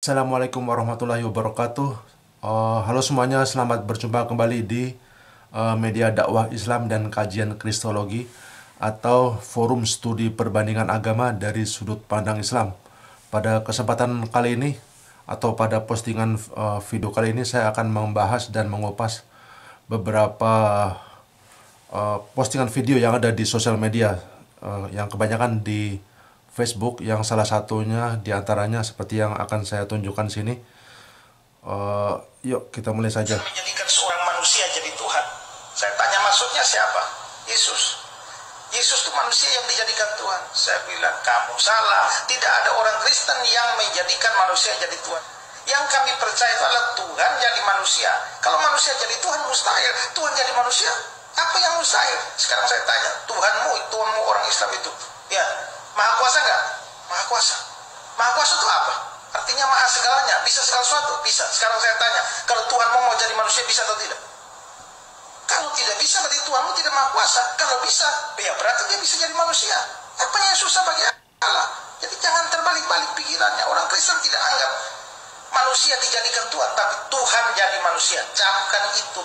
Assalamualaikum warahmatullahi wabarakatuh. Uh, halo semuanya, selamat berjumpa kembali di uh, media dakwah Islam dan kajian Kristologi atau forum studi perbandingan agama dari sudut pandang Islam. Pada kesempatan kali ini atau pada postingan uh, video kali ini saya akan membahas dan mengupas beberapa uh, postingan video yang ada di sosial media uh, yang kebanyakan di Facebook yang salah satunya diantaranya seperti yang akan saya tunjukkan sini. Uh, yuk kita mulai saja. menjadikan seorang manusia jadi Tuhan. Saya tanya maksudnya siapa? Yesus. Yesus itu manusia yang dijadikan Tuhan. Saya bilang kamu salah. Tidak ada orang Kristen yang menjadikan manusia jadi Tuhan. Yang kami percaya adalah Tuhan jadi manusia. Kalau manusia jadi Tuhan mustahil. Tuhan jadi manusia. Apa yang mustahil? Sekarang saya tanya, Tuhanmu, Tuhanmu orang Islam itu. Ya, Maha kuasa nggak? Maha kuasa. Maha kuasa itu apa? Artinya maha segalanya, bisa segala sesuatu, bisa. Sekarang saya tanya, kalau Tuhan mau jadi manusia bisa atau tidak? Kalau tidak bisa berarti Tuhanmu tidak maha kuasa. Kalau bisa, ya berarti dia bisa jadi manusia. Apa yang susah bagi Allah? Jadi jangan terbalik-balik pikirannya. Orang Kristen tidak anggap manusia dijadikan Tuhan, tapi Tuhan jadi manusia. Camkan itu.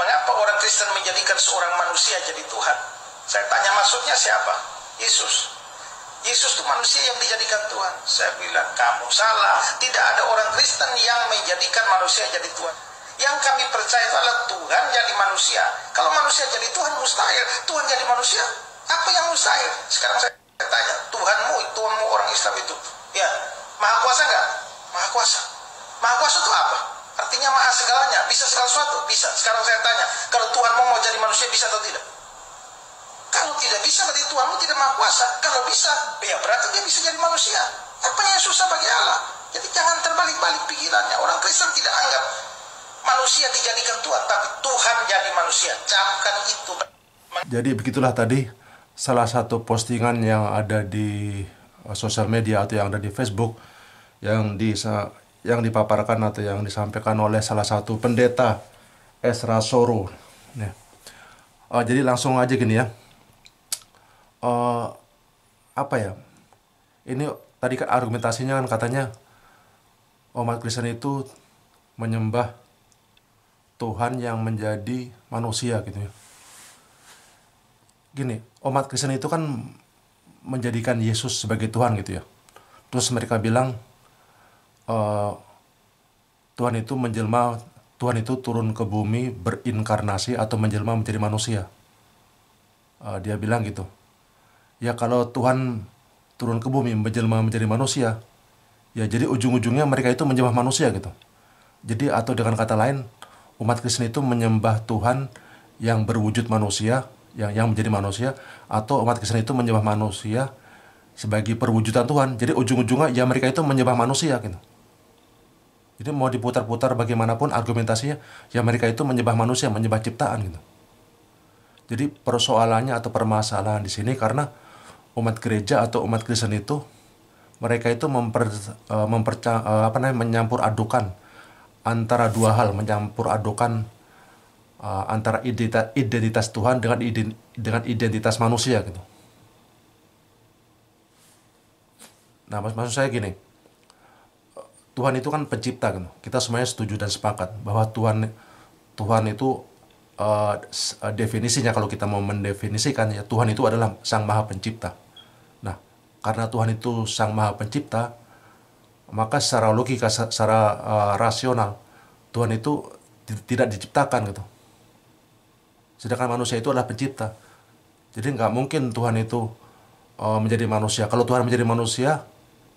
Mengapa orang Kristen menjadikan seorang manusia jadi Tuhan? Saya tanya maksudnya siapa? Yesus. Yesus itu manusia yang dijadikan Tuhan. Saya bilang, kamu salah. Tidak ada orang Kristen yang menjadikan manusia jadi Tuhan. Yang kami percaya adalah Tuhan jadi manusia. Kalau manusia jadi Tuhan mustahil. Tuhan jadi manusia, apa yang mustahil? Sekarang saya tanya, Tuhanmu, Tuhanmu orang Islam itu, ya, maha kuasa nggak? Maha kuasa. Maha kuasa itu apa? Artinya maha segalanya, bisa segala sesuatu, bisa. Sekarang saya tanya, kalau Tuhanmu mau jadi manusia bisa atau tidak? Kalau tidak bisa berarti Tuhanmu tidak maha kuasa. Kalau bisa, ya berarti dia bisa jadi manusia. Apa yang susah bagi Allah? Jadi jangan terbalik-balik pikirannya. Orang Kristen tidak anggap manusia dijadikan Tuhan, tapi Tuhan jadi manusia. Camkan itu. Jadi begitulah tadi salah satu postingan yang ada di eh, sosial media atau yang ada di Facebook yang di yang dipaparkan atau yang disampaikan oleh salah satu pendeta Esra Soro. Oh, eh, jadi langsung aja gini ya uh, apa ya? Ini tadi kan argumentasinya kan katanya umat Kristen itu menyembah Tuhan yang menjadi manusia gitu ya. Gini, umat Kristen itu kan menjadikan Yesus sebagai Tuhan gitu ya. Terus mereka bilang uh, Tuhan itu menjelma, Tuhan itu turun ke bumi berinkarnasi atau menjelma menjadi manusia. Uh, dia bilang gitu ya kalau Tuhan turun ke bumi menjelma menjadi manusia, ya jadi ujung-ujungnya mereka itu menyembah manusia gitu. Jadi atau dengan kata lain, umat Kristen itu menyembah Tuhan yang berwujud manusia, yang yang menjadi manusia, atau umat Kristen itu menyembah manusia sebagai perwujudan Tuhan. Jadi ujung-ujungnya ya mereka itu menyembah manusia gitu. Jadi mau diputar-putar bagaimanapun argumentasinya, ya mereka itu menyembah manusia, menyembah ciptaan gitu. Jadi persoalannya atau permasalahan di sini karena umat gereja atau umat Kristen itu mereka itu memper, e, memperca, e, apa namanya menyampur adukan antara dua hal menyampur adukan e, antara identitas, identitas Tuhan dengan dengan identitas manusia gitu. Nah, mas maksud saya gini. Tuhan itu kan pencipta gitu. Kita semuanya setuju dan sepakat bahwa Tuhan Tuhan itu uh, definisinya kalau kita mau mendefinisikan ya Tuhan itu adalah Sang Maha Pencipta karena Tuhan itu Sang Maha Pencipta, maka secara logika, secara uh, rasional, Tuhan itu tidak diciptakan gitu. Sedangkan manusia itu adalah pencipta. Jadi nggak mungkin Tuhan itu uh, menjadi manusia. Kalau Tuhan menjadi manusia,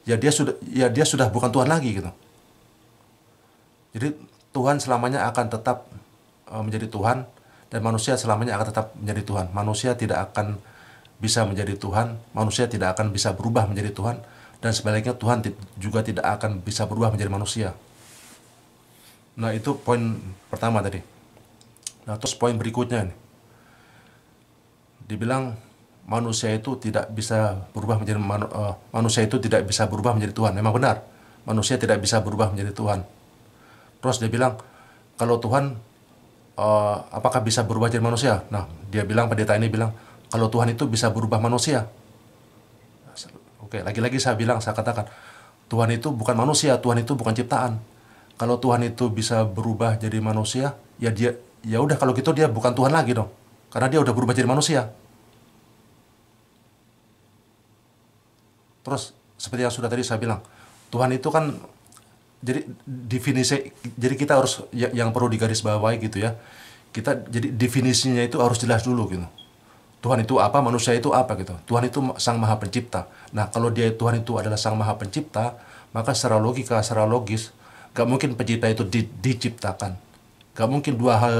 ya dia sudah ya dia sudah bukan Tuhan lagi gitu. Jadi Tuhan selamanya akan tetap uh, menjadi Tuhan dan manusia selamanya akan tetap menjadi Tuhan. Manusia tidak akan bisa menjadi Tuhan, manusia tidak akan bisa berubah menjadi Tuhan, dan sebaliknya Tuhan juga tidak akan bisa berubah menjadi manusia. Nah itu poin pertama tadi. Nah terus poin berikutnya ini. Dibilang manusia itu tidak bisa berubah menjadi manu, uh, manusia itu tidak bisa berubah menjadi Tuhan. Memang benar, manusia tidak bisa berubah menjadi Tuhan. Terus dia bilang kalau Tuhan uh, apakah bisa berubah jadi manusia? Nah dia bilang pendeta ini bilang kalau Tuhan itu bisa berubah manusia. Oke, lagi-lagi saya bilang, saya katakan, Tuhan itu bukan manusia, Tuhan itu bukan ciptaan. Kalau Tuhan itu bisa berubah jadi manusia, ya dia ya udah kalau gitu dia bukan Tuhan lagi dong. Karena dia udah berubah jadi manusia. Terus seperti yang sudah tadi saya bilang, Tuhan itu kan jadi definisi jadi kita harus ya, yang perlu digarisbawahi gitu ya. Kita jadi definisinya itu harus jelas dulu gitu. Tuhan itu apa, manusia itu apa gitu. Tuhan itu sang maha pencipta. Nah, kalau dia Tuhan itu adalah sang maha pencipta, maka secara logika, secara logis, gak mungkin pencipta itu di, diciptakan. Gak mungkin dua hal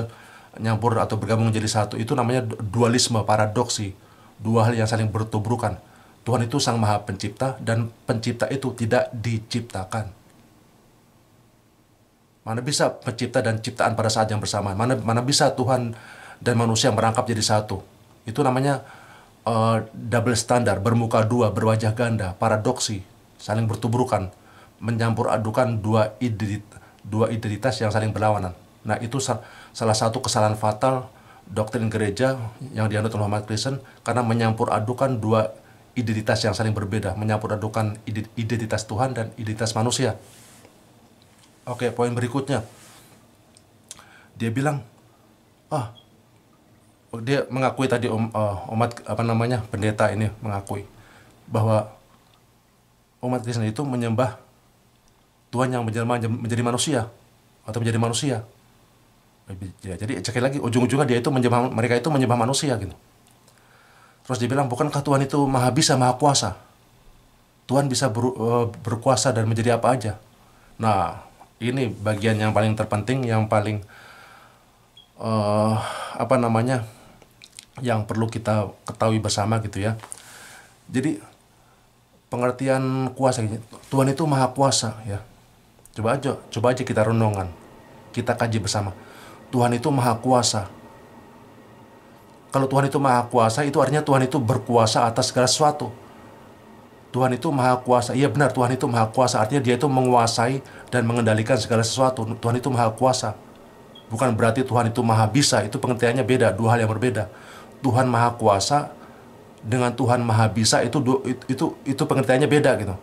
nyampur atau bergabung menjadi satu. Itu namanya dualisme, paradoksi. Dua hal yang saling bertubrukan. Tuhan itu sang maha pencipta dan pencipta itu tidak diciptakan. Mana bisa pencipta dan ciptaan pada saat yang bersamaan? Mana mana bisa Tuhan dan manusia merangkap jadi satu? Itu namanya uh, double standar, bermuka dua, berwajah ganda, paradoksi, saling bertubrukan, mencampur adukan dua identitas, dua identitas yang saling berlawanan. Nah, itu sa salah satu kesalahan fatal doktrin gereja yang dianut oleh Muhammad Kristen karena menyampur adukan dua identitas yang saling berbeda, menyampur adukan identitas Tuhan dan identitas manusia. Oke, poin berikutnya. Dia bilang, "Ah, Oh, dia mengakui tadi um, uh, umat apa namanya pendeta ini mengakui bahwa umat Kristen itu menyembah Tuhan yang menjelma menjadi manusia atau menjadi manusia. Eh, ya, jadi cek lagi ujung-ujungnya dia itu menyembah mereka itu menyembah manusia gitu. Terus dibilang bukankah Tuhan itu maha bisa maha kuasa? Tuhan bisa ber, eh, berkuasa dan menjadi apa aja. Nah, ini bagian yang paling terpenting yang paling uh, apa namanya yang perlu kita ketahui bersama gitu ya. Jadi pengertian kuasa gitu. Tuhan itu maha kuasa ya. Coba aja, coba aja kita renungan. Kita kaji bersama. Tuhan itu maha kuasa. Kalau Tuhan itu maha kuasa, itu artinya Tuhan itu berkuasa atas segala sesuatu. Tuhan itu maha kuasa. Iya benar, Tuhan itu maha kuasa. Artinya dia itu menguasai dan mengendalikan segala sesuatu. Tuhan itu maha kuasa. Bukan berarti Tuhan itu maha bisa. Itu pengertiannya beda, dua hal yang berbeda. Tuhan Maha Kuasa dengan Tuhan Maha Bisa itu itu itu pengertiannya beda gitu.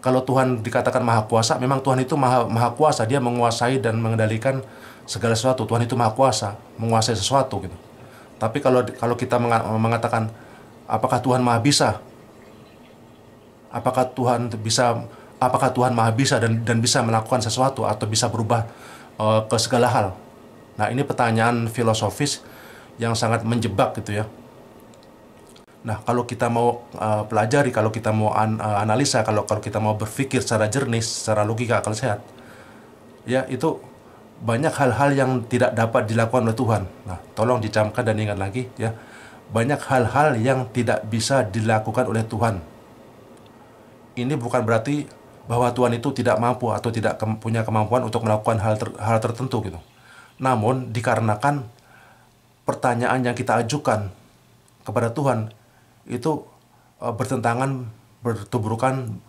Kalau Tuhan dikatakan Maha Kuasa, memang Tuhan itu Maha Maha Kuasa, dia menguasai dan mengendalikan segala sesuatu. Tuhan itu Maha Kuasa, menguasai sesuatu gitu. Tapi kalau kalau kita mengatakan apakah Tuhan Maha Bisa? Apakah Tuhan bisa apakah Tuhan Maha Bisa dan dan bisa melakukan sesuatu atau bisa berubah uh, ke segala hal? Nah, ini pertanyaan filosofis yang sangat menjebak gitu ya. Nah, kalau kita mau uh, pelajari, kalau kita mau an, uh, analisa, kalau kalau kita mau berpikir secara jernih, secara logika akal sehat, ya itu banyak hal-hal yang tidak dapat dilakukan oleh Tuhan. Nah, tolong dicamkan dan ingat lagi ya, banyak hal-hal yang tidak bisa dilakukan oleh Tuhan. Ini bukan berarti bahwa Tuhan itu tidak mampu atau tidak punya kemampuan untuk melakukan hal ter hal tertentu gitu. Namun dikarenakan pertanyaan yang kita ajukan kepada Tuhan itu uh, bertentangan bertuburkan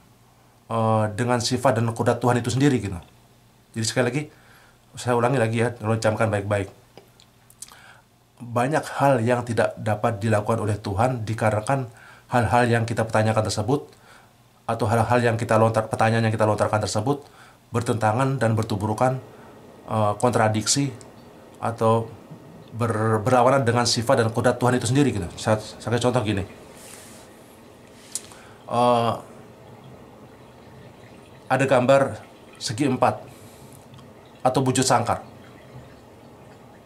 uh, eh, dengan sifat dan kodrat Tuhan itu sendiri gitu. Jadi sekali lagi saya ulangi lagi ya, rencamkan baik-baik. Banyak hal yang tidak dapat dilakukan oleh Tuhan dikarenakan hal-hal yang kita pertanyakan tersebut atau hal-hal yang kita lontar pertanyaan yang kita lontarkan tersebut bertentangan dan bertuburukan uh, eh, kontradiksi atau ber, berlawanan dengan sifat dan kodrat Tuhan itu sendiri gitu. Saya, saya kasih contoh gini. Uh, ada gambar segi empat atau bujur sangkar.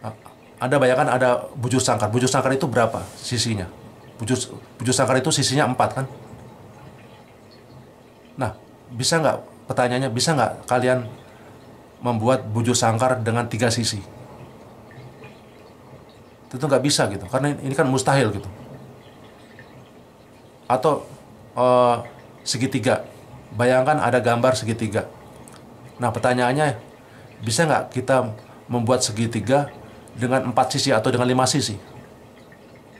Ada anda bayangkan ada bujur sangkar. Bujur sangkar itu berapa sisinya? Bujur, bujur sangkar itu sisinya empat kan? Nah, bisa nggak pertanyaannya bisa nggak kalian membuat bujur sangkar dengan tiga sisi? itu nggak bisa gitu karena ini kan mustahil gitu atau uh, segitiga bayangkan ada gambar segitiga nah pertanyaannya bisa nggak kita membuat segitiga dengan empat sisi atau dengan lima sisi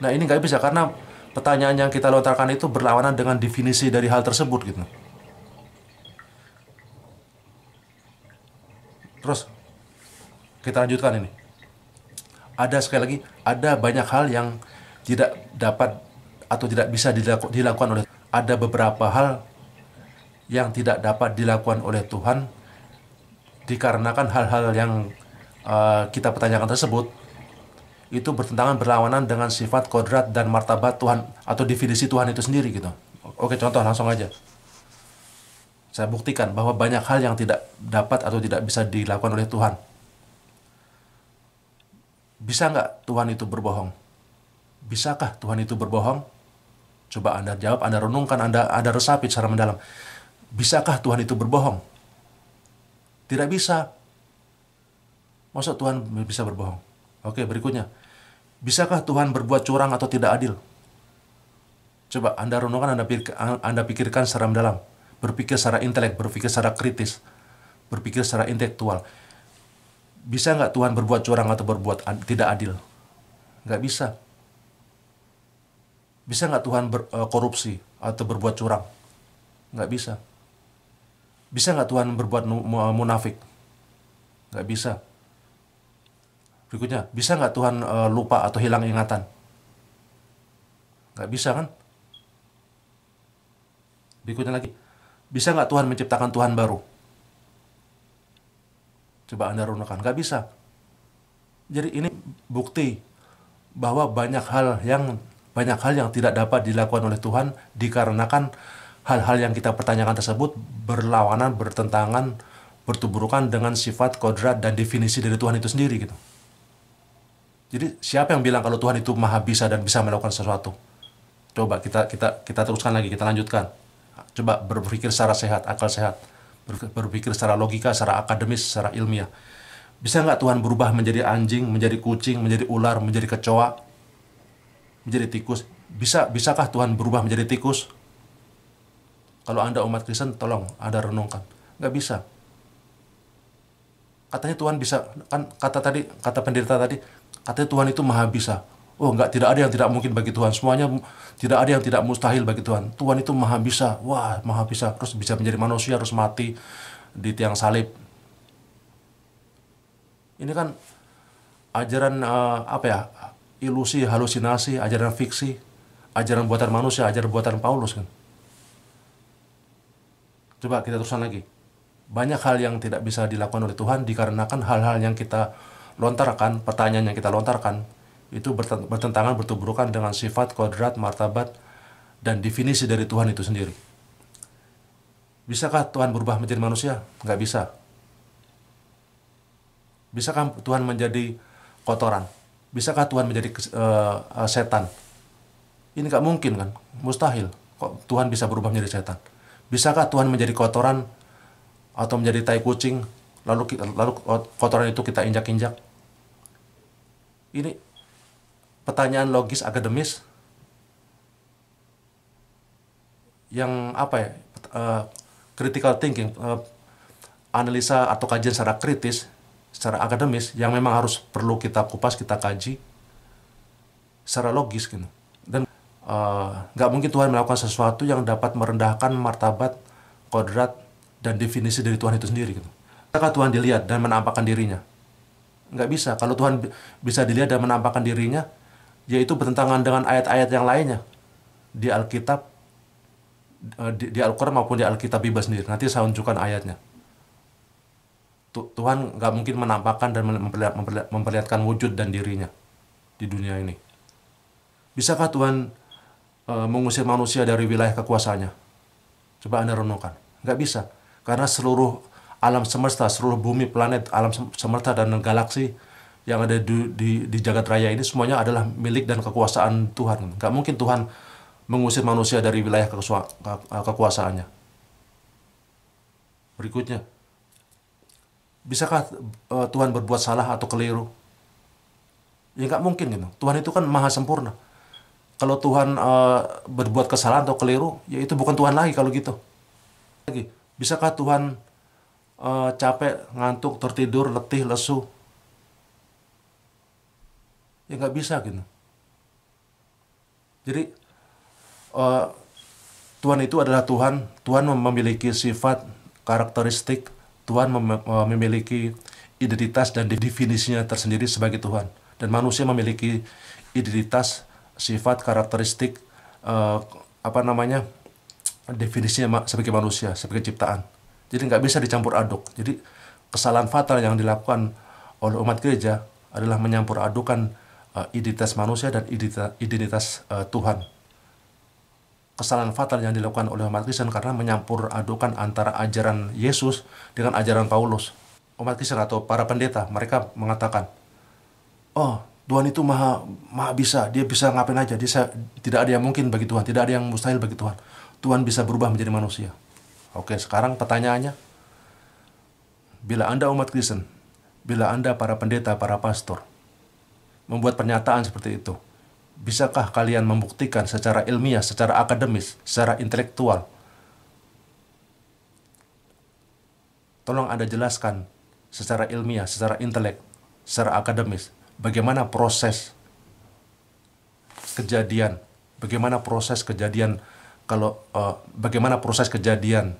nah ini nggak bisa karena pertanyaan yang kita lontarkan itu berlawanan dengan definisi dari hal tersebut gitu terus kita lanjutkan ini ada sekali lagi ada banyak hal yang tidak dapat atau tidak bisa dilaku, dilakukan oleh ada beberapa hal yang tidak dapat dilakukan oleh Tuhan dikarenakan hal-hal yang uh, kita pertanyakan tersebut itu bertentangan berlawanan dengan sifat kodrat dan martabat Tuhan atau definisi Tuhan itu sendiri gitu. Oke contoh langsung aja. Saya buktikan bahwa banyak hal yang tidak dapat atau tidak bisa dilakukan oleh Tuhan bisa nggak Tuhan itu berbohong? Bisakah Tuhan itu berbohong? Coba Anda jawab, Anda renungkan, Anda, Anda resapi secara mendalam. Bisakah Tuhan itu berbohong? Tidak bisa. Masa Tuhan bisa berbohong? Oke, berikutnya. Bisakah Tuhan berbuat curang atau tidak adil? Coba Anda renungkan, Anda, pikir, Anda pikirkan secara mendalam. Berpikir secara intelek, berpikir secara kritis, berpikir secara intelektual bisa nggak Tuhan berbuat curang atau berbuat ad, tidak adil? Nggak bisa. Bisa nggak Tuhan ber, eh, korupsi atau berbuat curang? Nggak bisa. Bisa nggak Tuhan berbuat eh, munafik? Nggak bisa. Berikutnya, bisa nggak Tuhan uh, lupa atau hilang ingatan? Nggak bisa kan? Berikutnya lagi, bisa nggak Tuhan menciptakan Tuhan baru? Coba Anda renungkan, nggak bisa. Jadi ini bukti bahwa banyak hal yang banyak hal yang tidak dapat dilakukan oleh Tuhan dikarenakan hal-hal yang kita pertanyakan tersebut berlawanan, bertentangan, bertuburukan dengan sifat kodrat dan definisi dari Tuhan itu sendiri gitu. Jadi siapa yang bilang kalau Tuhan itu maha bisa dan bisa melakukan sesuatu? Coba kita kita kita teruskan lagi, kita lanjutkan. Coba berpikir secara sehat, akal sehat berpikir secara logika, secara akademis, secara ilmiah. Bisa nggak Tuhan berubah menjadi anjing, menjadi kucing, menjadi ular, menjadi kecoa, menjadi tikus? Bisa, bisakah Tuhan berubah menjadi tikus? Kalau Anda umat Kristen, tolong Anda renungkan. Nggak bisa. Katanya Tuhan bisa, kan kata tadi, kata penderita tadi, katanya Tuhan itu maha bisa. Oh, enggak tidak ada yang tidak mungkin bagi Tuhan. Semuanya tidak ada yang tidak mustahil bagi Tuhan. Tuhan itu maha bisa. Wah, maha bisa. Terus bisa menjadi manusia, harus mati di tiang salib. Ini kan ajaran uh, apa ya? Ilusi, halusinasi, ajaran fiksi, ajaran buatan manusia, ajaran buatan Paulus kan. Coba kita teruskan lagi. Banyak hal yang tidak bisa dilakukan oleh Tuhan dikarenakan hal-hal yang kita lontarkan, pertanyaan yang kita lontarkan, itu bertentangan bertubrukan dengan sifat kodrat martabat dan definisi dari Tuhan itu sendiri bisakah Tuhan berubah menjadi manusia nggak bisa bisakah Tuhan menjadi kotoran bisakah Tuhan menjadi eh, eh, setan ini nggak mungkin kan mustahil kok Tuhan bisa berubah menjadi setan bisakah Tuhan menjadi kotoran atau menjadi tai kucing lalu lalu kotoran itu kita injak-injak ini pertanyaan logis akademis yang apa ya uh, critical thinking uh, analisa atau kajian secara kritis secara akademis yang memang harus perlu kita kupas kita kaji secara logis gitu dan eh, nggak uh, mungkin Tuhan melakukan sesuatu yang dapat merendahkan martabat kodrat dan definisi dari Tuhan itu sendiri gitu apakah Tuhan dilihat dan menampakkan dirinya nggak bisa kalau Tuhan bisa dilihat dan menampakkan dirinya yaitu bertentangan dengan ayat-ayat yang lainnya di Alkitab eh, di, di Al-Quran maupun di Alkitab bebas sendiri. Nanti saya unjukkan ayatnya. Tuhan nggak mungkin menampakkan dan memperlihatkan wujud dan dirinya di dunia ini. Bisakah Tuhan eh, mengusir manusia dari wilayah kekuasaannya? Coba Anda renungkan. Nggak bisa. Karena seluruh alam semesta, seluruh bumi, planet, alam semesta, dan galaksi yang ada di, di, di jagat raya ini semuanya adalah milik dan kekuasaan Tuhan. Gak mungkin Tuhan mengusir manusia dari wilayah eh, kekuasaannya. Berikutnya, bisakah eh, Tuhan berbuat salah atau keliru? Ya nggak mungkin gitu. Tuhan itu kan maha sempurna. Kalau Tuhan uh, berbuat kesalahan atau keliru, ya itu bukan Tuhan lagi kalau gitu. Lagi, bisakah Tuhan uh, capek, ngantuk, tertidur, letih, lesu, ya nggak bisa gitu jadi uh, Tuhan itu adalah Tuhan Tuhan memiliki sifat karakteristik Tuhan mem eh, memiliki identitas dan definisinya tersendiri sebagai Tuhan dan manusia memiliki identitas sifat karakteristik uh, apa namanya definisinya sebagai manusia sebagai ciptaan jadi nggak bisa dicampur aduk jadi kesalahan fatal yang dilakukan oleh umat gereja adalah menyampur adukan Eh, identitas manusia dan identitas, identitas uh, Tuhan. Kesalahan fatal yang dilakukan oleh umat Kristen karena menyampur adukan antara ajaran Yesus dengan ajaran Paulus. Umat Kristen atau para pendeta, mereka mengatakan, "Oh, Tuhan itu maha maha bisa, dia bisa ngapain aja, dia tidak ada yang mungkin bagi Tuhan, tidak ada yang mustahil bagi Tuhan. Tuhan bisa berubah menjadi manusia." Oke, sekarang pertanyaannya, bila Anda umat Kristen, bila Anda para pendeta, para pastor, membuat pernyataan seperti itu? Bisakah kalian membuktikan secara ilmiah, secara akademis, secara intelektual? Tolong Anda jelaskan secara ilmiah, secara intelek, secara akademis, bagaimana proses kejadian, bagaimana proses kejadian kalau uh, bagaimana proses kejadian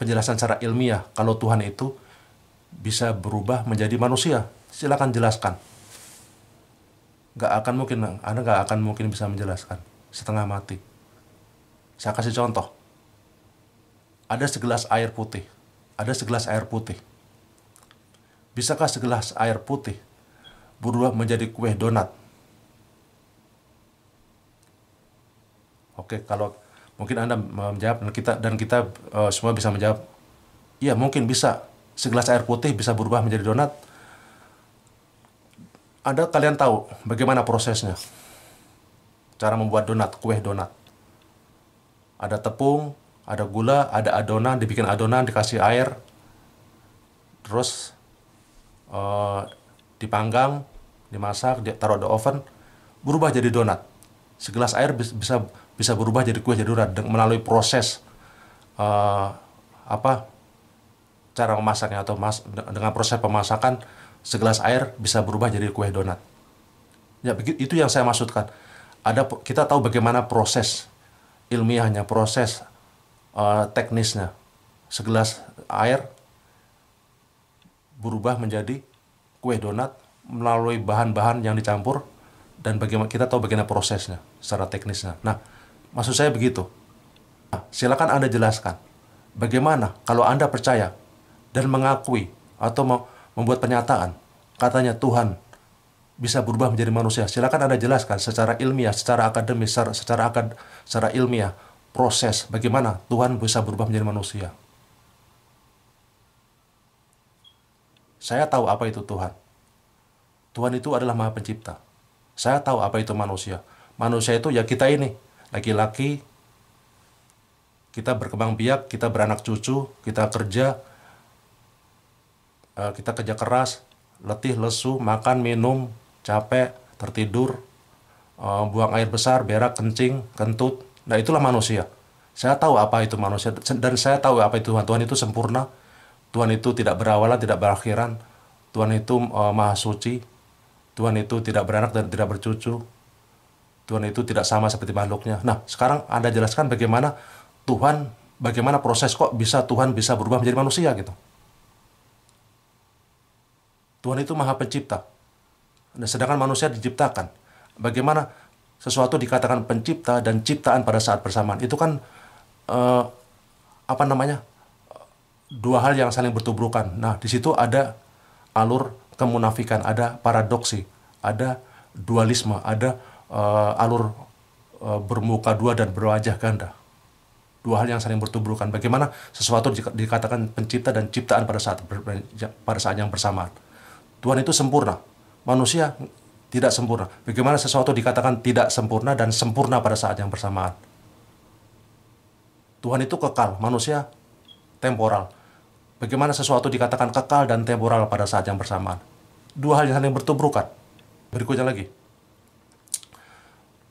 penjelasan secara ilmiah kalau Tuhan itu bisa berubah menjadi manusia. Silakan jelaskan nggak akan mungkin Anda nggak akan mungkin bisa menjelaskan setengah mati saya kasih contoh ada segelas air putih ada segelas air putih bisakah segelas air putih berubah menjadi kue donat oke kalau mungkin anda menjawab dan kita dan kita uh, semua bisa menjawab iya mungkin bisa segelas air putih bisa berubah menjadi donat anda kalian tahu bagaimana prosesnya? Cara membuat donat, kue donat. Ada tepung, ada gula, ada adonan, dibikin adonan, dikasih air, terus uh, dipanggang, dimasak, ditaruh di oven, berubah jadi donat. Segelas air bisa bisa berubah jadi kue jadi donat melalui proses uh, apa cara memasaknya atau mas, dengan proses pemasakan segelas air bisa berubah jadi kue donat. Ya, itu yang saya maksudkan. Ada kita tahu bagaimana proses ilmiahnya, proses uh, teknisnya. Segelas air berubah menjadi kue donat melalui bahan-bahan yang dicampur dan bagaimana kita tahu bagaimana prosesnya secara teknisnya. Nah, maksud saya begitu. Nah, silakan Anda jelaskan bagaimana kalau Anda percaya dan mengakui atau mau membuat pernyataan. Katanya Tuhan bisa berubah menjadi manusia. Silakan Anda jelaskan secara ilmiah, secara akademis, secara secara, akad, secara ilmiah proses bagaimana Tuhan bisa berubah menjadi manusia. Saya tahu apa itu Tuhan. Tuhan itu adalah Maha Pencipta. Saya tahu apa itu manusia. Manusia itu ya kita ini, laki-laki, kita berkembang biak, kita beranak cucu, kita kerja, Eh, kita kerja keras, letih, lesu, makan, minum, capek, tertidur, eh, buang air besar, berak, kencing, kentut. Nah itulah manusia. Saya tahu apa itu manusia dan saya tahu apa itu Tuhan. Tuhan itu sempurna. Tuhan itu tidak berawalan, tidak berakhiran. Tuhan itu uh, maha suci. Tuhan itu tidak beranak dan tidak bercucu. Tuhan itu tidak sama seperti makhluknya. Nah, sekarang Anda jelaskan bagaimana Tuhan, bagaimana proses kok bisa Tuhan bisa berubah menjadi manusia gitu. Tuhan itu maha pencipta. Dan sedangkan manusia diciptakan. Bagaimana sesuatu dikatakan pencipta dan ciptaan pada saat bersamaan. Itu kan eh, apa namanya? dua hal yang saling bertubrukan. Nah, di situ ada alur kemunafikan, ada paradoksi, ada dualisme, ada uh, alur uh, bermuka dua dan berwajah ganda. Dua hal yang saling bertubrukan. Bagaimana sesuatu dikatakan pencipta dan ciptaan pada saat pada saat yang bersamaan. Tuhan itu sempurna. Manusia tidak sempurna. Bagaimana sesuatu dikatakan tidak sempurna dan sempurna pada saat yang bersamaan? Tuhan itu kekal, manusia temporal. Bagaimana sesuatu dikatakan kekal dan temporal pada saat yang bersamaan? Dua hal yang saling bertubrukan. Berikutnya lagi.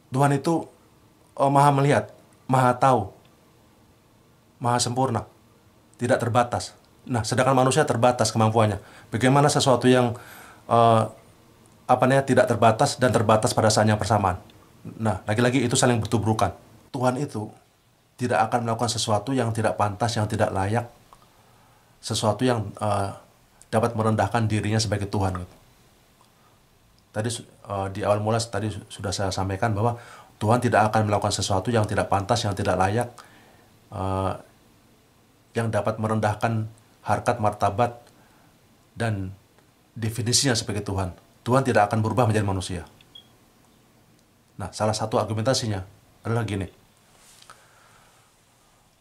Tuhan itu oh, maha melihat, maha tahu, maha sempurna, tidak terbatas. Nah, sedangkan manusia terbatas kemampuannya. Bagaimana sesuatu yang uh, apa namanya tidak terbatas dan terbatas pada saatnya persamaan Nah, lagi-lagi itu saling bertubrukan. Tuhan itu tidak akan melakukan sesuatu yang tidak pantas, yang tidak layak, sesuatu yang uh, dapat merendahkan dirinya sebagai Tuhan. Gitu. Tadi uh, di awal mula tadi sudah saya sampaikan bahwa Tuhan tidak akan melakukan sesuatu yang tidak pantas, yang tidak layak, uh, yang dapat merendahkan harkat martabat dan definisinya sebagai Tuhan. Tuhan tidak akan berubah menjadi manusia. Nah, salah satu argumentasinya adalah gini.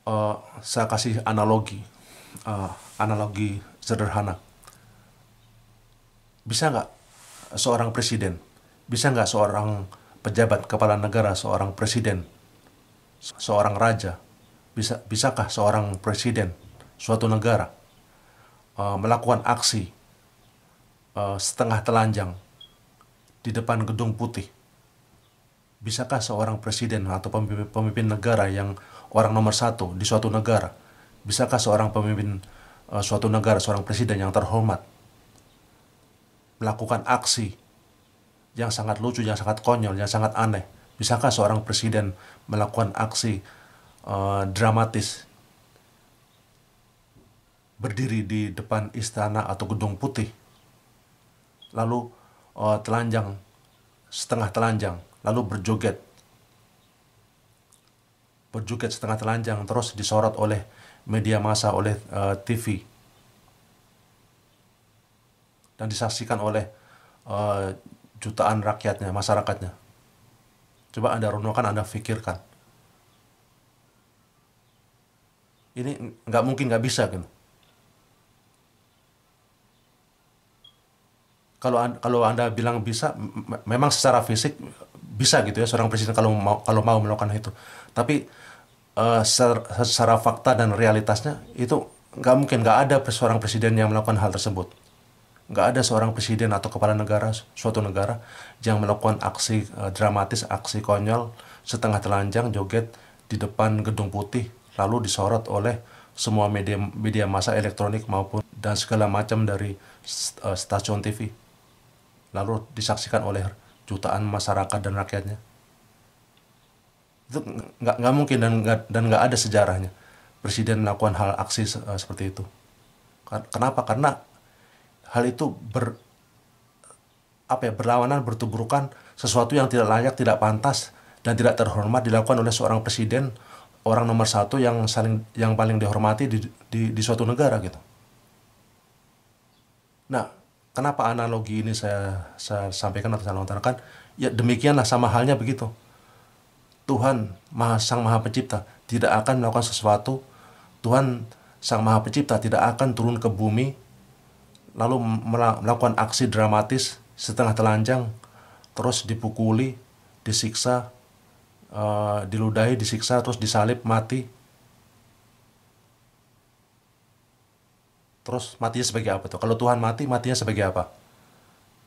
Uh, saya kasih analogi, uh, analogi sederhana. Bisa nggak seorang presiden, bisa nggak seorang pejabat kepala negara, seorang presiden, seorang raja, bisa bisakah seorang presiden suatu negara Eh, melakukan aksi eh, setengah telanjang di depan gedung putih. Bisakah seorang presiden atau pemimpin, pemimpin negara yang orang nomor satu di suatu negara, bisakah seorang pemimpin eh, suatu negara, seorang presiden yang terhormat melakukan aksi yang sangat lucu, yang sangat konyol, yang sangat aneh? Bisakah seorang presiden melakukan aksi uh, dramatis berdiri di depan istana atau gedung putih, lalu uh, telanjang, setengah telanjang, lalu berjoget. Berjoget setengah telanjang terus disorot oleh media massa, oleh uh, eh, TV. Dan disaksikan oleh uh, jutaan rakyatnya, masyarakatnya. Coba Anda renungkan, Anda pikirkan. Ini nggak mungkin, nggak bisa. Gitu kalau kalau anda bilang bisa memang secara fisik bisa gitu ya seorang presiden kalau mau kalau mau melakukan itu tapi uh, eh, secara, secara fakta dan realitasnya itu nggak mungkin nggak ada seorang presiden yang melakukan hal tersebut nggak ada seorang presiden atau kepala negara suatu negara yang melakukan aksi uh, dramatis aksi konyol setengah telanjang joget di depan gedung putih lalu disorot oleh semua media media massa elektronik maupun dan segala macam dari eh, stasiun TV lalu disaksikan oleh jutaan masyarakat dan rakyatnya itu nggak nggak mungkin dan nggak dan nggak ada sejarahnya presiden melakukan hal aksi uh, seperti itu kenapa karena hal itu ber apa ya berlawanan bertubrukan sesuatu yang tidak layak tidak pantas dan tidak terhormat dilakukan oleh seorang presiden orang nomor satu yang saling yang paling dihormati di di, di suatu negara gitu nah Kenapa analogi ini saya, saya sampaikan atau saya lontarkan? Ya demikianlah sama halnya begitu. Tuhan Maha Sang Maha Pencipta tidak akan melakukan sesuatu. Tuhan Sang Maha Pencipta tidak akan turun ke bumi lalu melakukan aksi dramatis setengah telanjang terus dipukuli, disiksa, uh, diludahi, disiksa terus disalib mati Terus matinya sebagai apa tuh? Kalau Tuhan mati, matinya sebagai apa?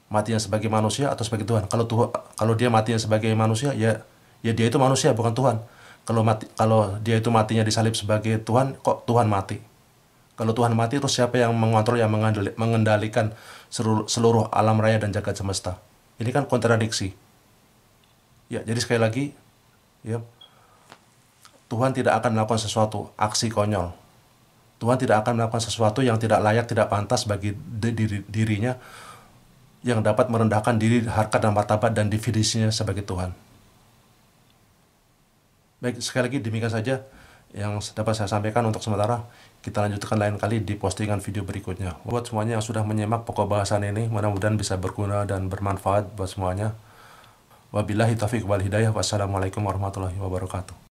Matinya sebagai manusia atau sebagai Tuhan? Kalau Tuhan, kalau dia matinya sebagai manusia, ya ya dia itu manusia bukan Tuhan. Kalau mati, kalau dia itu matinya disalib sebagai Tuhan, kok Tuhan mati? Kalau Tuhan mati, terus siapa yang mengontrol, yang mengendalikan seluruh, seluruh alam raya dan jagat semesta? Ini kan kontradiksi. Ya, jadi sekali lagi, ya, Tuhan tidak akan melakukan sesuatu aksi konyol Tuhan tidak akan melakukan sesuatu yang tidak layak, tidak pantas bagi diri, dirinya yang dapat merendahkan diri, harkat dan martabat dan definisinya sebagai Tuhan. Baik, sekali lagi demikian saja yang dapat saya sampaikan untuk sementara. Kita lanjutkan lain kali di postingan video berikutnya. Buat semuanya yang sudah menyimak pokok bahasan ini, mudah-mudahan bisa berguna dan bermanfaat buat semuanya. Wabillahi taufiq wal hidayah. Wassalamualaikum warahmatullahi wabarakatuh.